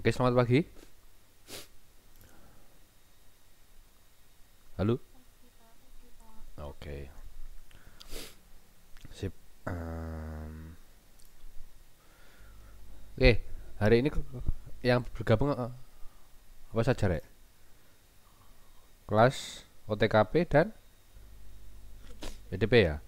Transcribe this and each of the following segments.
Oke, selamat pagi. Halo. Oke. Sip. Um. Oke, hari ini yang bergabung eh, apa saja, Rek? Kelas OTKP dan PDP ya?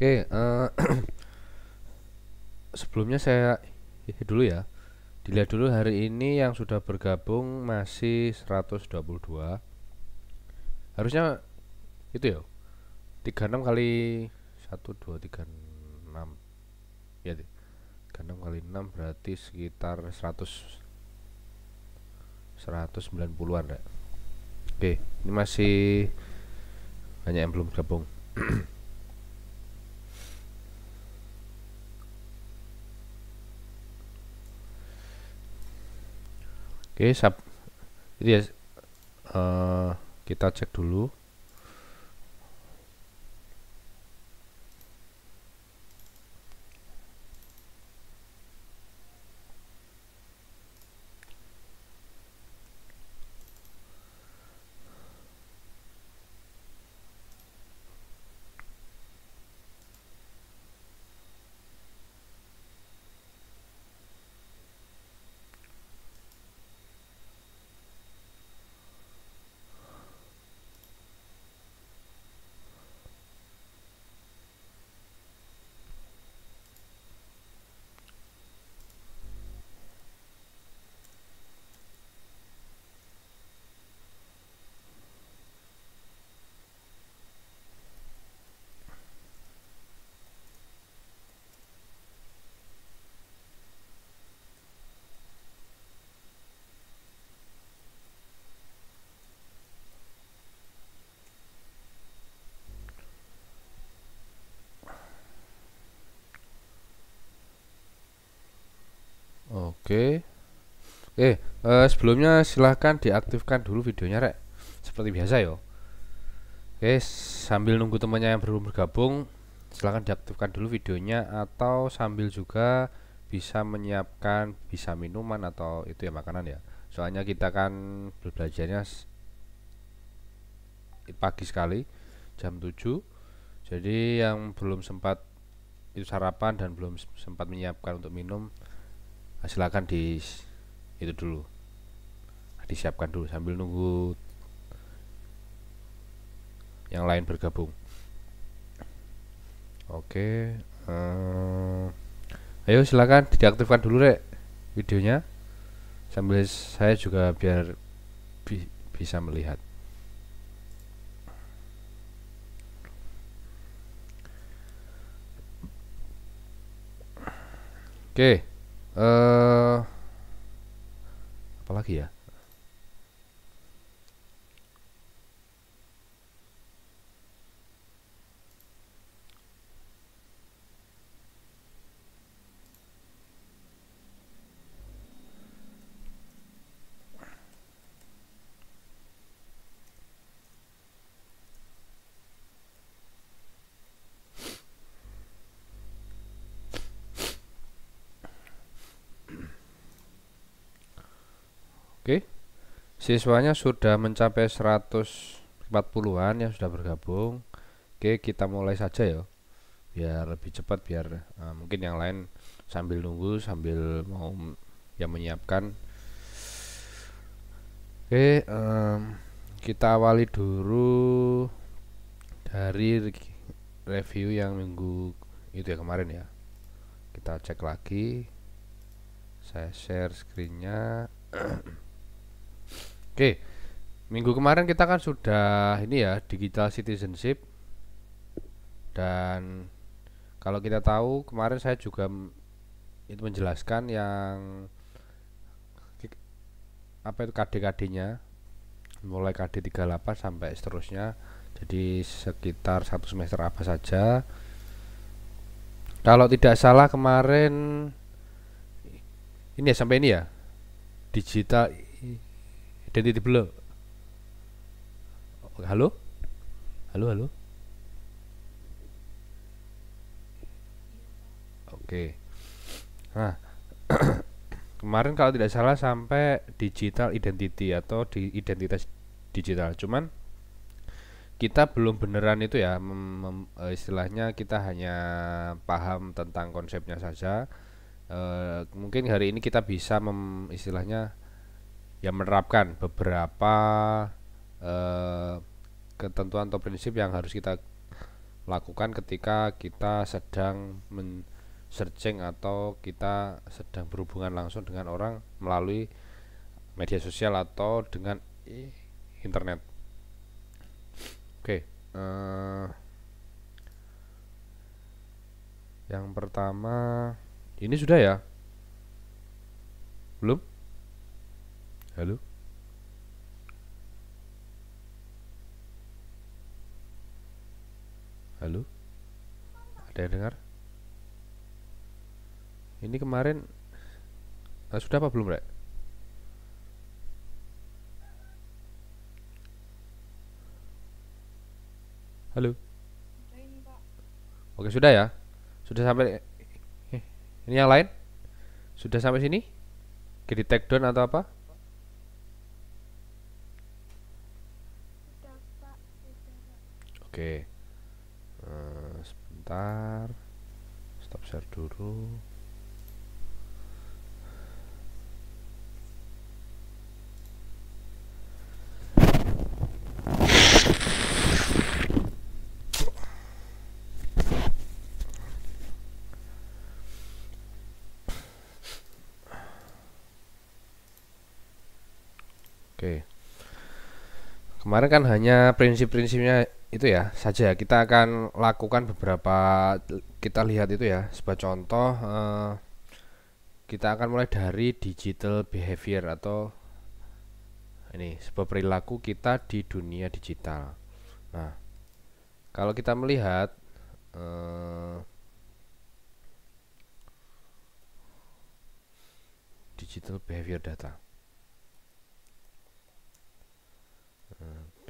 Oke, okay, uh, eh, sebelumnya saya ya, dulu ya. Dilihat dulu hari ini yang sudah bergabung masih 122. Harusnya itu ya. 36 kali 1 2 3 6. Ya. 36 kali 6 berarti sekitar 100 190-an ya. Oke, okay, ini masih banyak yang belum gabung. oke sub jadi uh, kita cek dulu Oke. Eh, uh, sebelumnya silahkan diaktifkan dulu videonya, Rek. Seperti biasa yo. Oke, sambil nunggu temannya yang belum bergabung, silahkan diaktifkan dulu videonya atau sambil juga bisa menyiapkan bisa minuman atau itu ya makanan ya. Soalnya kita kan belajarnya pagi sekali jam 7. Jadi yang belum sempat itu sarapan dan belum sempat menyiapkan untuk minum nah, silakan di itu dulu nah, disiapkan dulu sambil nunggu yang lain bergabung oke okay. Eh, ayo silakan diaktifkan dulu rek videonya sambil saya juga biar bi bisa melihat Oke. Okay uh, eh, apalagi ya Oke. Siswanya sudah mencapai 140-an yang sudah bergabung. Oke, kita mulai saja ya. Biar lebih cepat biar uh, mungkin yang lain sambil nunggu sambil mau ya menyiapkan. Oke, um, kita awali dulu dari review yang minggu itu ya kemarin ya. Kita cek lagi. Saya share screennya. Oke, minggu kemarin kita kan sudah ini ya digital citizenship dan kalau kita tahu kemarin saya juga itu menjelaskan yang apa itu KD-KD-nya mulai KD 38 sampai seterusnya jadi sekitar satu semester apa saja kalau tidak salah kemarin ini ya sampai ini ya digital identity blur oh, halo halo halo oke nah kemarin kalau tidak salah sampai digital identity atau di identitas digital cuman kita belum beneran itu ya mem, mem, eh, istilahnya kita hanya paham tentang konsepnya saja e, mungkin hari ini kita bisa mem, istilahnya yang menerapkan beberapa eh, ketentuan atau prinsip yang harus kita lakukan ketika kita sedang men searching atau kita sedang berhubungan langsung dengan orang melalui media sosial atau dengan internet. Oke, okay. uh, eh, yang pertama ini sudah ya, belum? Halo? Halo? Ada yang dengar? Ini kemarin uh, sudah apa belum, Rek? Halo? Oke, sudah ya. Sudah sampai eh, ini yang lain? Sudah sampai sini? Kiri take down atau apa? Oke. Uh, sebentar. Stop share dulu. Oke. Kemarin kan hanya prinsip-prinsipnya itu ya saja kita akan lakukan beberapa kita lihat itu ya sebagai contoh eh, kita akan mulai dari digital behavior atau ini sebuah perilaku kita di dunia digital. Nah, kalau kita melihat eh, digital behavior data.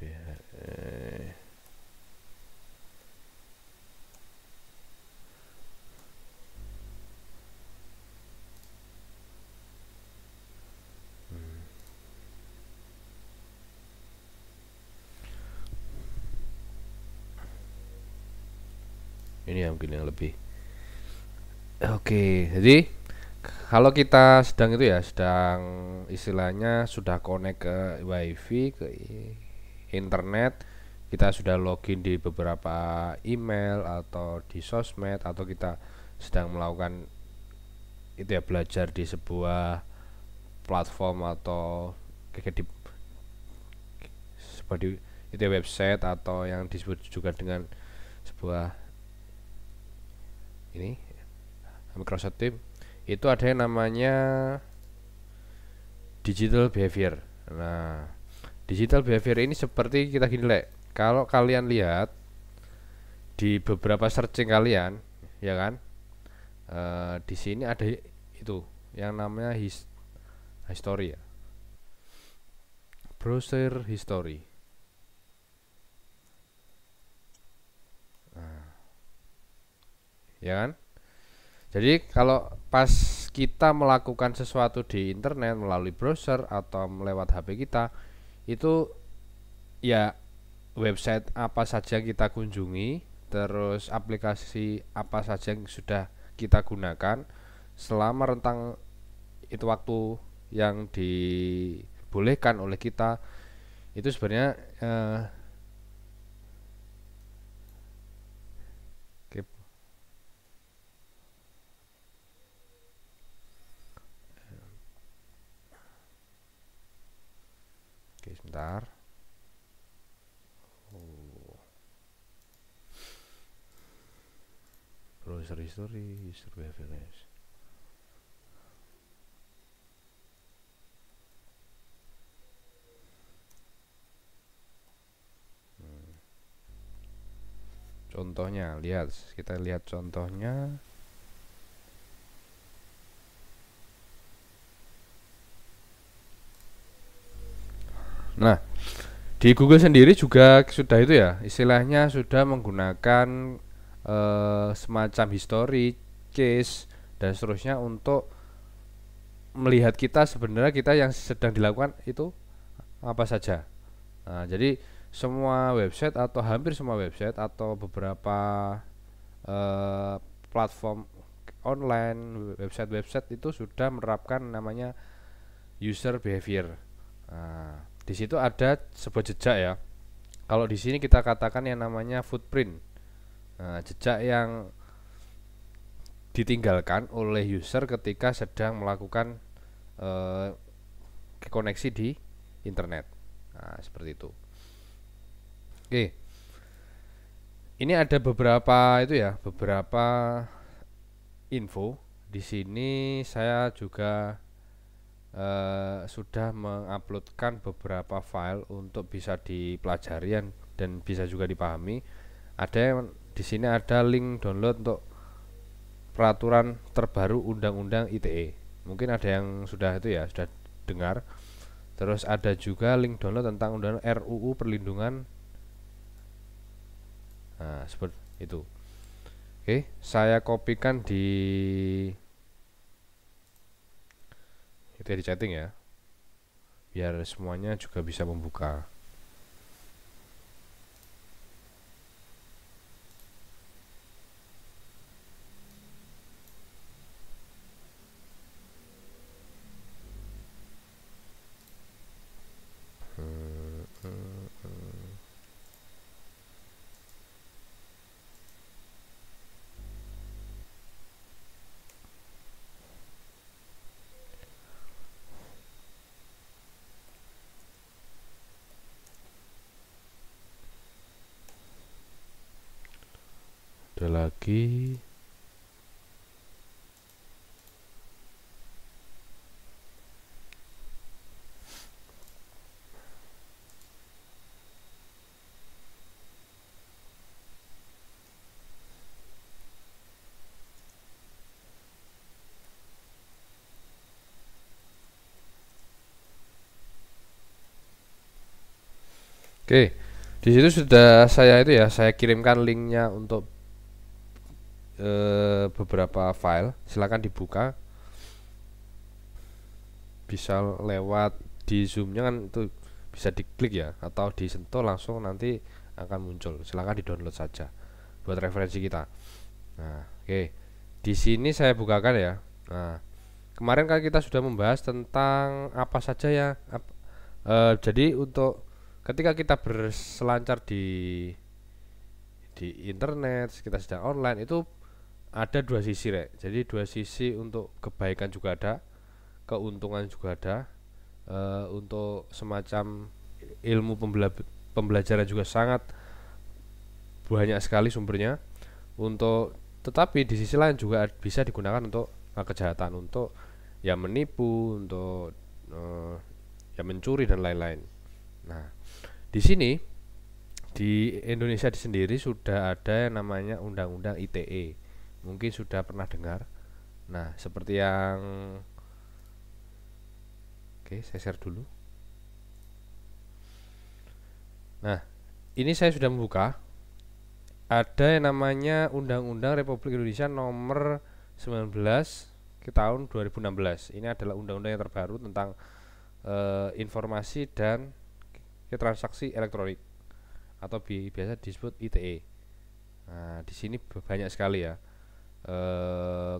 Eh, eh ini yang mungkin yang lebih oke jadi kalau kita sedang itu ya sedang istilahnya sudah connect ke wifi ke internet kita sudah login di beberapa email atau di sosmed atau kita sedang melakukan itu ya belajar di sebuah platform atau kayak di seperti itu ya website atau yang disebut juga dengan sebuah ini Microsoft Team itu ada yang namanya digital behavior. Nah, digital behavior ini seperti kita gini lek. Kalau kalian lihat di beberapa searching kalian, ya kan? E, di sini ada itu yang namanya his history ya. Browser history. ya kan? Jadi kalau pas kita melakukan sesuatu di internet melalui browser atau lewat HP kita itu ya website apa saja yang kita kunjungi, terus aplikasi apa saja yang sudah kita gunakan selama rentang itu waktu yang dibolehkan oleh kita itu sebenarnya eh, sebentar oh. browser history user contohnya lihat kita lihat contohnya Nah, di Google sendiri juga sudah itu ya, istilahnya sudah menggunakan e, semacam history, case dan seterusnya untuk melihat kita sebenarnya kita yang sedang dilakukan itu apa saja. Nah, jadi semua website atau hampir semua website atau beberapa eh, platform online website-website itu sudah menerapkan namanya user behavior. Nah, di situ ada sebuah jejak ya. Kalau di sini kita katakan yang namanya footprint. Nah, jejak yang ditinggalkan oleh user ketika sedang melakukan eh, koneksi di internet. Nah, seperti itu. Oke. Ini ada beberapa itu ya, beberapa info. Di sini saya juga Eh, sudah menguploadkan beberapa file untuk bisa dipelajari dan bisa juga dipahami. Ada yang di sini ada link download untuk peraturan terbaru undang-undang ITE. Mungkin ada yang sudah itu ya, sudah dengar. Terus ada juga link download tentang undang RUU perlindungan Nah, seperti itu. Oke, saya kopikan di di chatting ya. Biar semuanya juga bisa membuka. ada lagi Oke, di situ sudah saya itu ya, saya kirimkan linknya untuk e, beberapa file silahkan dibuka bisa lewat di zoomnya kan itu bisa diklik ya atau disentuh langsung nanti akan muncul silahkan di download saja buat referensi kita nah oke okay. di sini saya bukakan ya nah kemarin kan kita sudah membahas tentang apa saja ya ap, e, jadi untuk ketika kita berselancar di di internet kita sedang online itu ada dua sisi rek jadi dua sisi untuk kebaikan juga ada keuntungan juga ada e, untuk semacam ilmu pembela pembelajaran juga sangat banyak sekali sumbernya untuk tetapi di sisi lain juga bisa digunakan untuk kejahatan untuk ya menipu untuk e, ya mencuri dan lain-lain nah di sini di Indonesia sendiri sudah ada yang namanya Undang-Undang ITE mungkin sudah pernah dengar nah seperti yang oke saya share dulu nah ini saya sudah membuka ada yang namanya Undang-Undang Republik Indonesia nomor 19 ke tahun 2016 ini adalah undang-undang yang terbaru tentang e, informasi dan transaksi elektronik atau bi biasa disebut ITE nah di sini banyak sekali ya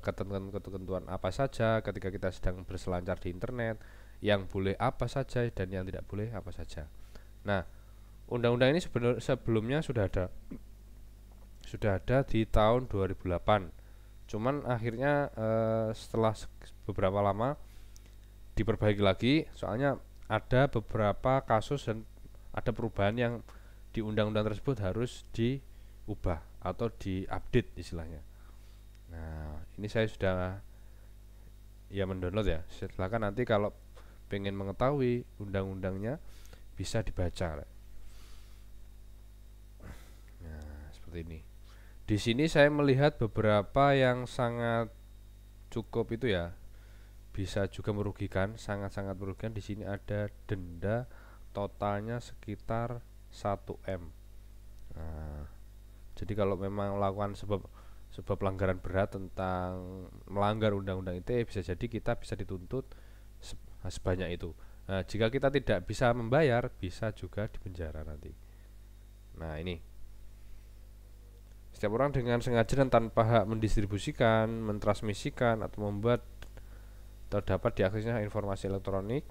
ketentuan-ketentuan eh, apa saja ketika kita sedang berselancar di internet, yang boleh apa saja dan yang tidak boleh apa saja. Nah, undang-undang ini sebelumnya sudah ada sudah ada di tahun 2008. Cuman akhirnya eh, setelah beberapa lama diperbaiki lagi, soalnya ada beberapa kasus dan ada perubahan yang di undang-undang tersebut harus diubah atau diupdate istilahnya. Nah, ini saya sudah ya mendownload ya. Silakan nanti kalau pengen mengetahui undang-undangnya bisa dibaca. Nah, seperti ini. Di sini saya melihat beberapa yang sangat cukup itu ya. Bisa juga merugikan, sangat-sangat merugikan. Di sini ada denda totalnya sekitar 1M. Nah, jadi kalau memang melakukan sebab sebuah pelanggaran berat tentang melanggar undang-undang ITE bisa jadi kita bisa dituntut nah, sebanyak itu. Nah, jika kita tidak bisa membayar, bisa juga dipenjara nanti. Nah, ini. Setiap orang dengan sengaja dan tanpa hak mendistribusikan, mentransmisikan atau membuat terdapat diaksesnya informasi elektronik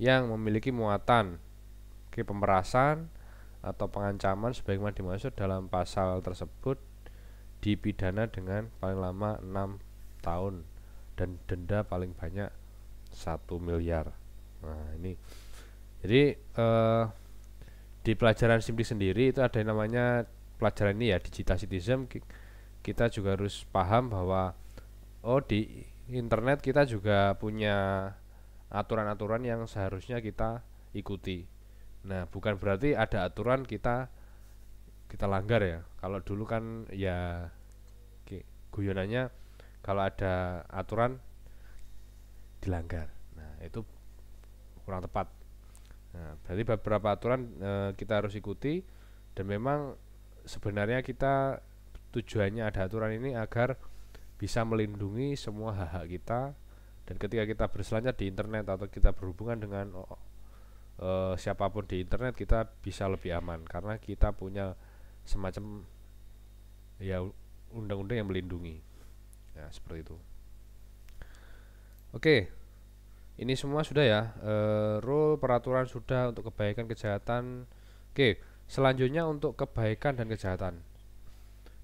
yang memiliki muatan ke pemerasan atau pengancaman sebagaimana dimaksud dalam pasal tersebut dipidana dengan paling lama 6 tahun dan denda paling banyak 1 miliar. Nah, ini. Jadi eh, di pelajaran simpli sendiri itu ada yang namanya pelajaran ini ya digital citizen kita juga harus paham bahwa oh di internet kita juga punya aturan-aturan yang seharusnya kita ikuti. Nah, bukan berarti ada aturan kita kita langgar ya kalau dulu kan ya guyonannya kalau ada aturan dilanggar nah itu kurang tepat nah, berarti beberapa aturan e, kita harus ikuti dan memang sebenarnya kita tujuannya ada aturan ini agar bisa melindungi semua hak-hak kita dan ketika kita berselancar di internet atau kita berhubungan dengan e, siapapun di internet kita bisa lebih aman karena kita punya semacam ya undang-undang yang melindungi ya seperti itu oke ini semua sudah ya e, rule peraturan sudah untuk kebaikan kejahatan oke selanjutnya untuk kebaikan dan kejahatan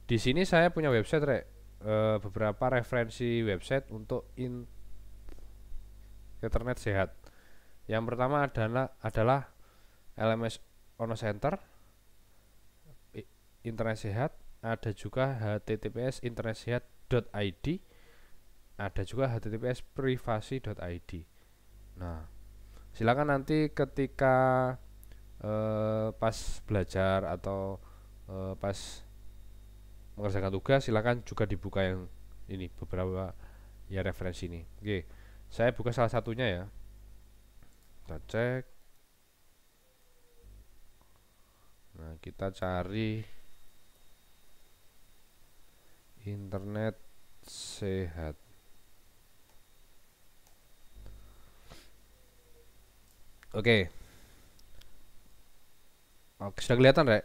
di sini saya punya website re e, eh, beberapa referensi website untuk in internet sehat yang pertama adalah adalah LMS Ono Center internet sehat, ada juga https internetsehat.id, ada juga https privasi.id. Nah, silakan nanti ketika eh, pas belajar atau eh, pas mengerjakan tugas silakan juga dibuka yang ini beberapa ya referensi ini. Oke, saya buka salah satunya ya. Kita cek Nah, kita cari internet sehat oke okay. Oh, oke sudah kelihatan rek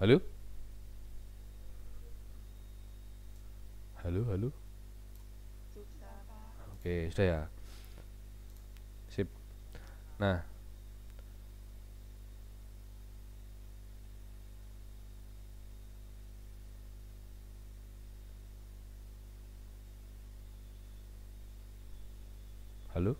halo halo halo oke okay, sudah ya sip nah Halo?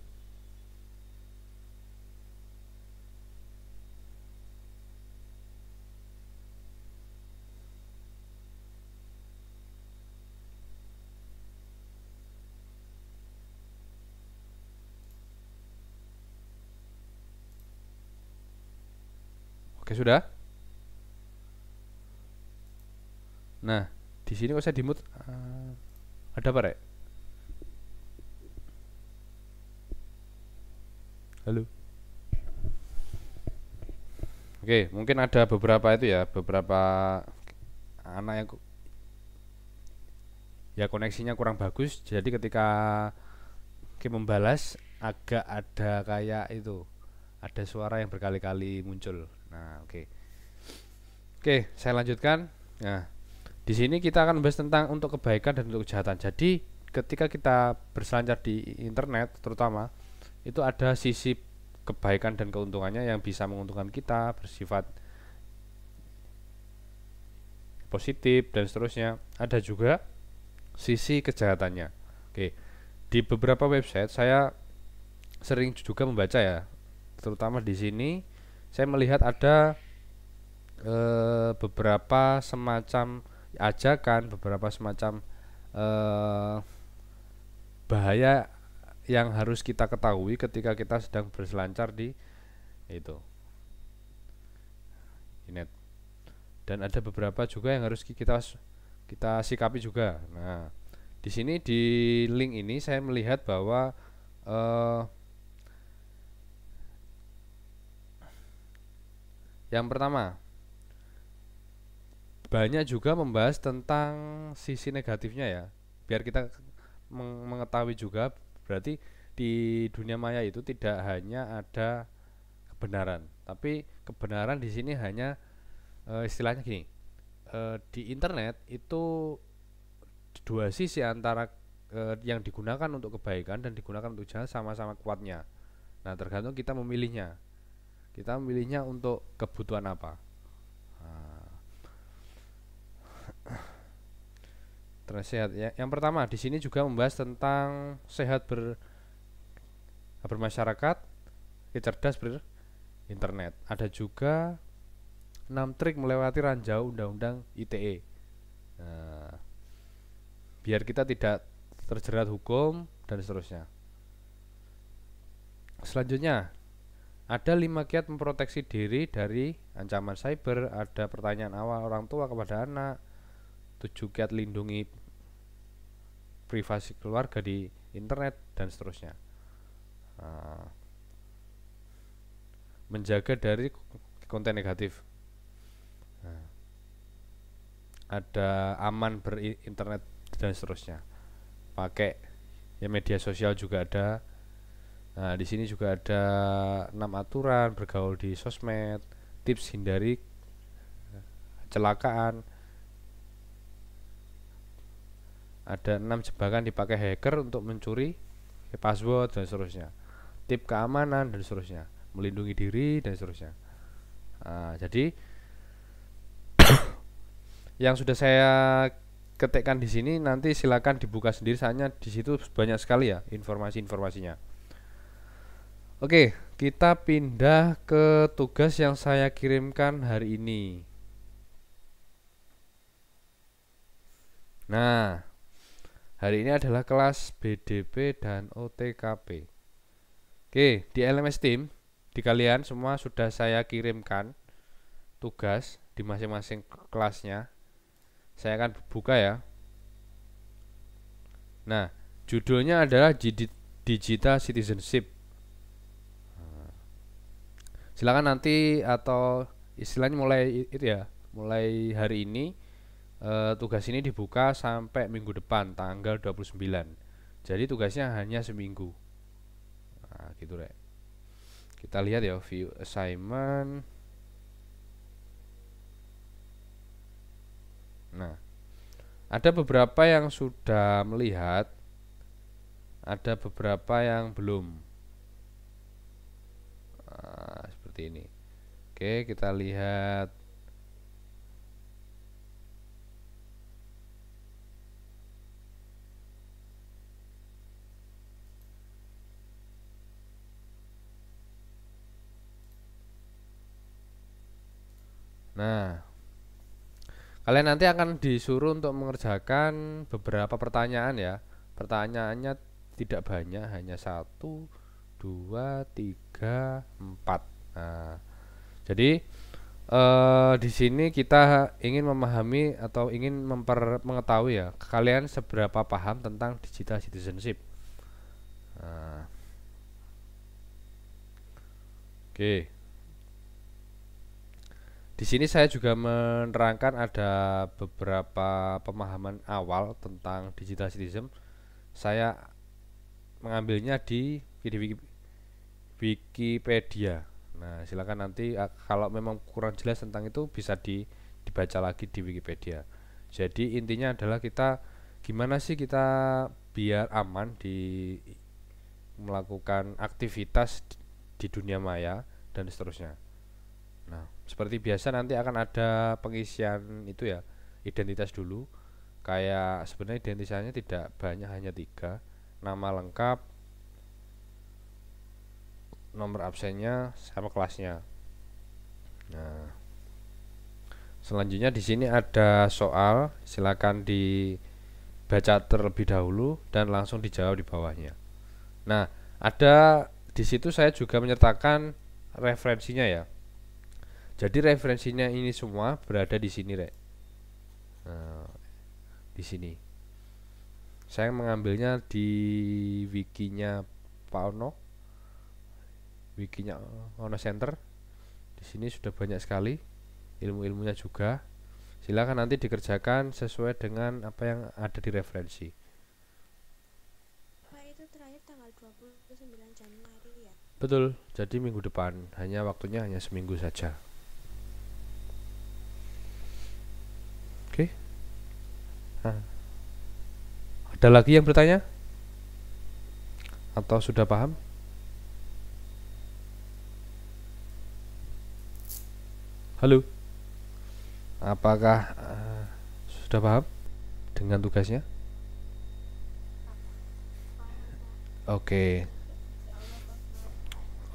Oke, sudah. Nah, di sini kok saya dimut ah, ada apa, Rek? Halo. Oke, mungkin ada beberapa itu ya, beberapa anak yang ya koneksinya kurang bagus. Jadi ketika Kim membalas agak ada kayak itu, ada suara yang berkali-kali muncul. Nah, oke. Oke, saya lanjutkan. Nah, di sini kita akan membahas tentang untuk kebaikan dan untuk kejahatan. Jadi, ketika kita berselancar di internet terutama itu ada sisi kebaikan dan keuntungannya yang bisa menguntungkan kita bersifat positif dan seterusnya ada juga sisi kejahatannya oke di beberapa website saya sering juga membaca ya terutama di sini saya melihat ada e, beberapa semacam ajakan beberapa semacam e, bahaya yang harus kita ketahui ketika kita sedang berselancar di itu inet dan ada beberapa juga yang harus kita kita sikapi juga nah di sini di link ini saya melihat bahwa eh, yang pertama banyak juga membahas tentang sisi negatifnya ya biar kita mengetahui juga Berarti di dunia maya itu tidak hanya ada kebenaran, tapi kebenaran di sini hanya e, istilahnya gini. E, di internet itu dua sisi antara e, yang digunakan untuk kebaikan dan digunakan untuk jahat sama-sama kuatnya. Nah, tergantung kita memilihnya. Kita memilihnya untuk kebutuhan apa. internet sehat ya. Yang pertama di sini juga membahas tentang sehat ber bermasyarakat, cerdas internet. Ada juga 6 trik melewati ranjau undang-undang ITE. Nah, biar kita tidak terjerat hukum dan seterusnya. Selanjutnya, ada lima kiat memproteksi diri dari ancaman cyber, ada pertanyaan awal orang tua kepada anak, Tujuh kiat lindungi privasi keluarga di internet dan seterusnya nah, menjaga dari konten negatif nah, ada aman berinternet dan seterusnya pakai ya media sosial juga ada nah di sini juga ada enam aturan bergaul di sosmed tips hindari eh, celakaan. Ada enam jebakan dipakai hacker untuk mencuri password dan seterusnya. Tip keamanan dan seterusnya, melindungi diri dan seterusnya. Nah, jadi yang sudah saya ketikkan di sini nanti silakan dibuka sendiri soalnya di situ banyak sekali ya informasi-informasinya. Oke, kita pindah ke tugas yang saya kirimkan hari ini. Nah, Hari ini adalah kelas BDP dan OTKP. Oke, di LMS Team, di kalian semua sudah saya kirimkan tugas di masing-masing kelasnya. Saya akan buka ya. Nah, judulnya adalah Digital Citizenship. Silakan nanti atau istilahnya mulai itu ya, mulai hari ini Eh, tugas ini dibuka sampai minggu depan tanggal 29 jadi tugasnya hanya seminggu nah, gitu rek kita lihat ya view assignment nah ada beberapa yang sudah melihat ada beberapa yang belum nah, seperti ini oke kita lihat Nah, kalian nanti akan disuruh untuk mengerjakan beberapa pertanyaan ya. Pertanyaannya tidak banyak, hanya satu, dua, tiga, empat. Nah, jadi eh, di sini kita ingin memahami atau ingin memper mengetahui ya kalian seberapa paham tentang digital citizenship. Nah, Oke. Okay. Di sini saya juga menerangkan ada beberapa pemahaman awal tentang digital citizen. Saya mengambilnya di Wikipedia. Nah, silakan nanti eh, kalau memang kurang jelas tentang itu bisa di, dibaca lagi di Wikipedia. Jadi intinya adalah kita gimana sih kita biar aman di melakukan aktivitas di dunia maya dan seterusnya. Nah, seperti biasa nanti akan ada pengisian itu ya identitas dulu. Kayak sebenarnya identitasnya tidak banyak hanya tiga nama lengkap, nomor absennya sama kelasnya. Nah, selanjutnya di sini ada soal, silakan dibaca terlebih dahulu dan langsung dijawab di bawahnya. Nah, ada di situ saya juga menyertakan referensinya ya jadi referensinya ini semua berada di sini rek nah, di sini saya mengambilnya di wikinya Pauno wikinya Ono Center di sini sudah banyak sekali ilmu-ilmunya juga silakan nanti dikerjakan sesuai dengan apa yang ada di referensi Pak itu terakhir tanggal 29 Januari ya? Betul, jadi minggu depan hanya waktunya hanya seminggu saja. Nah. ada lagi yang bertanya? Atau sudah paham? Halo. Apakah uh, sudah paham dengan tugasnya? Oke. Okay. Oke.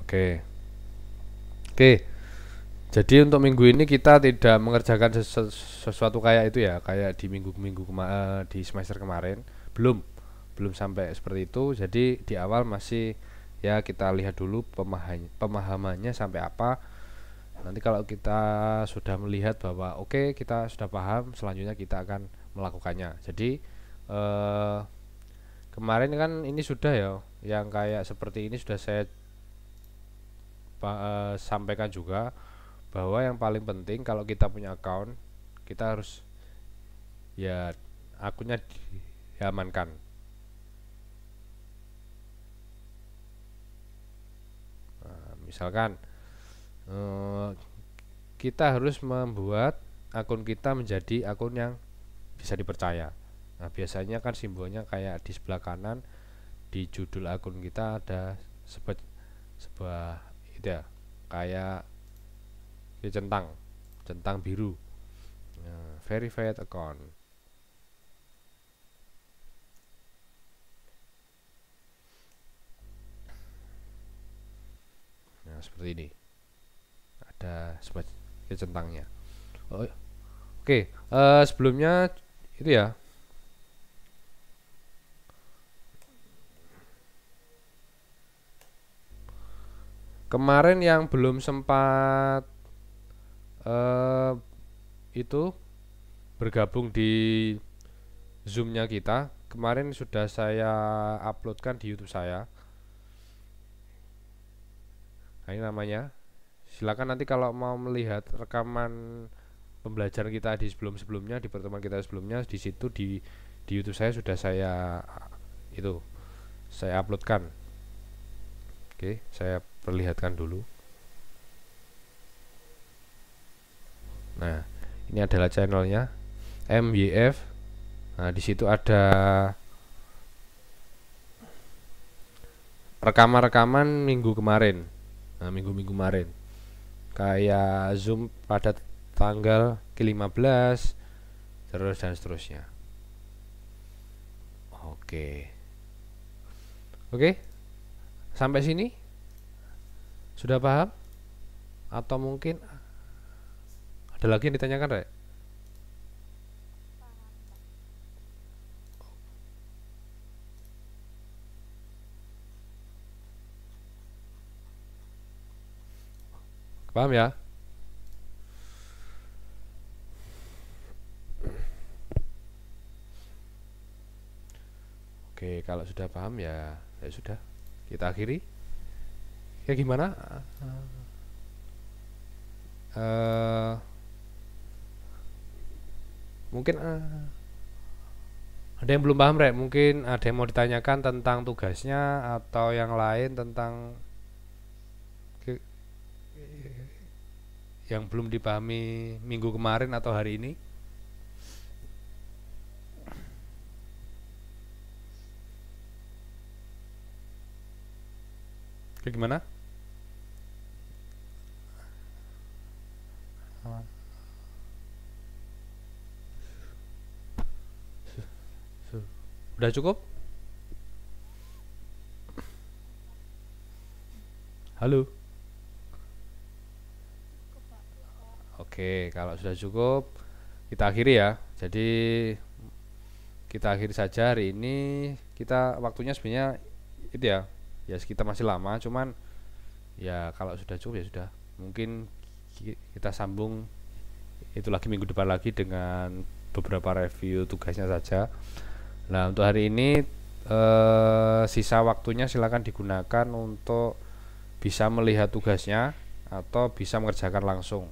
Okay. Oke. Okay. Jadi untuk minggu ini kita tidak mengerjakan sesuatu kayak itu ya, kayak di minggu-minggu kema eh, di semester kemarin. Belum, belum sampai seperti itu. Jadi di awal masih ya kita lihat dulu pemaham pemahamannya sampai apa. Nanti kalau kita sudah melihat bahwa oke okay, kita sudah paham, selanjutnya kita akan melakukannya. Jadi eh, kemarin kan ini sudah ya, yang kayak seperti ini sudah saya eh, sampaikan juga bahwa yang paling penting kalau kita punya account kita harus ya akunnya diamankan nah, misalkan eh, kita harus membuat akun kita menjadi akun yang bisa dipercaya nah biasanya kan simbolnya kayak di sebelah kanan di judul akun kita ada sebuah sebuah itu ya, kayak ini ya, centang centang biru nah, ya, verified account nah seperti ini ada sebagai centangnya oh, oke okay. uh, eh, sebelumnya itu ya kemarin yang belum sempat uh, itu bergabung di zoomnya kita kemarin sudah saya uploadkan di YouTube saya nah, ini namanya silakan nanti kalau mau melihat rekaman pembelajaran kita di sebelum sebelumnya di pertemuan kita sebelumnya di situ di di YouTube saya sudah saya itu saya uploadkan oke saya perlihatkan dulu Nah, ini adalah channelnya MYF. Nah, di situ ada rekaman-rekaman minggu kemarin. Nah, minggu-minggu kemarin. Kayak Zoom pada tanggal ke-15 terus dan seterusnya. Oke. Oke. Sampai sini sudah paham? Atau mungkin ada lagi yang ditanyakan, Rek? Paham ya? Oke, kalau sudah paham ya, ya sudah. Kita akhiri. Ya gimana? Uh, mungkin uh, ada yang belum paham rek mungkin ada yang mau ditanyakan tentang tugasnya atau yang lain tentang yang belum dipahami minggu kemarin atau hari ini Kayak gimana? Udah cukup? Halo. Oke, kalau sudah cukup kita akhiri ya. Jadi kita akhiri saja hari ini. Kita waktunya sebenarnya itu ya. Ya kita masih lama, cuman ya kalau sudah cukup ya sudah. Mungkin kita sambung itu lagi minggu depan lagi dengan beberapa review tugasnya saja. Nah, untuk hari ini eh, sisa waktunya silahkan digunakan untuk bisa melihat tugasnya atau bisa mengerjakan langsung.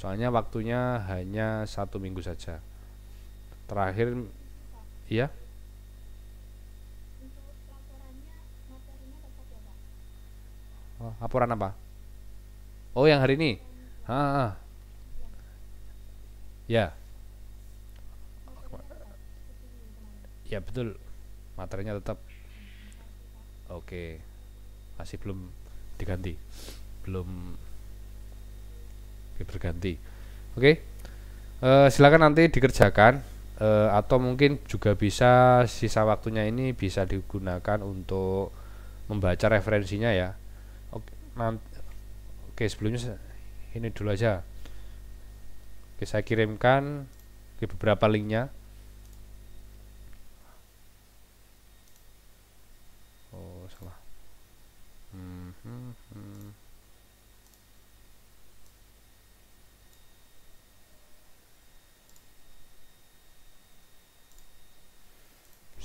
Soalnya waktunya hanya satu minggu saja. Terakhir, iya Oh, laporan apa? Oh, yang hari ini. Ah. Ya. ya betul materinya tetap oke okay. masih belum diganti belum berganti oke okay. uh, eh, silakan nanti dikerjakan uh, atau mungkin juga bisa sisa waktunya ini bisa digunakan untuk membaca referensinya ya oke okay, okay, sebelumnya ini dulu aja oke okay, saya kirimkan okay, beberapa linknya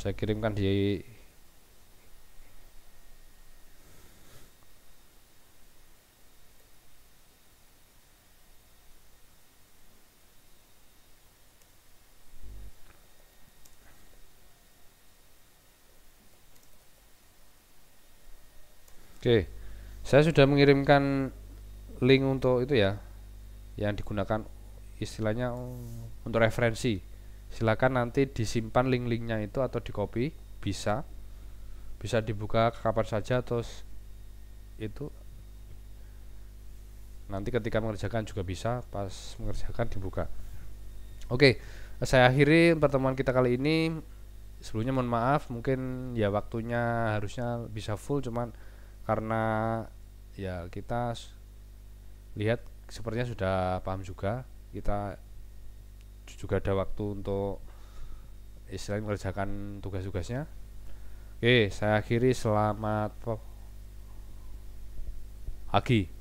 saya kirimkan di Oke, saya sudah mengirimkan link untuk itu ya, yang digunakan istilahnya untuk referensi silakan nanti disimpan link-linknya itu atau di copy bisa bisa dibuka kapan saja terus itu nanti ketika mengerjakan juga bisa pas mengerjakan dibuka oke saya akhiri pertemuan kita kali ini sebelumnya mohon maaf mungkin ya waktunya harusnya bisa full cuman karena ya kita lihat sepertinya sudah paham juga kita juga ada waktu untuk istilahnya mengerjakan tugas-tugasnya oke saya akhiri selamat pagi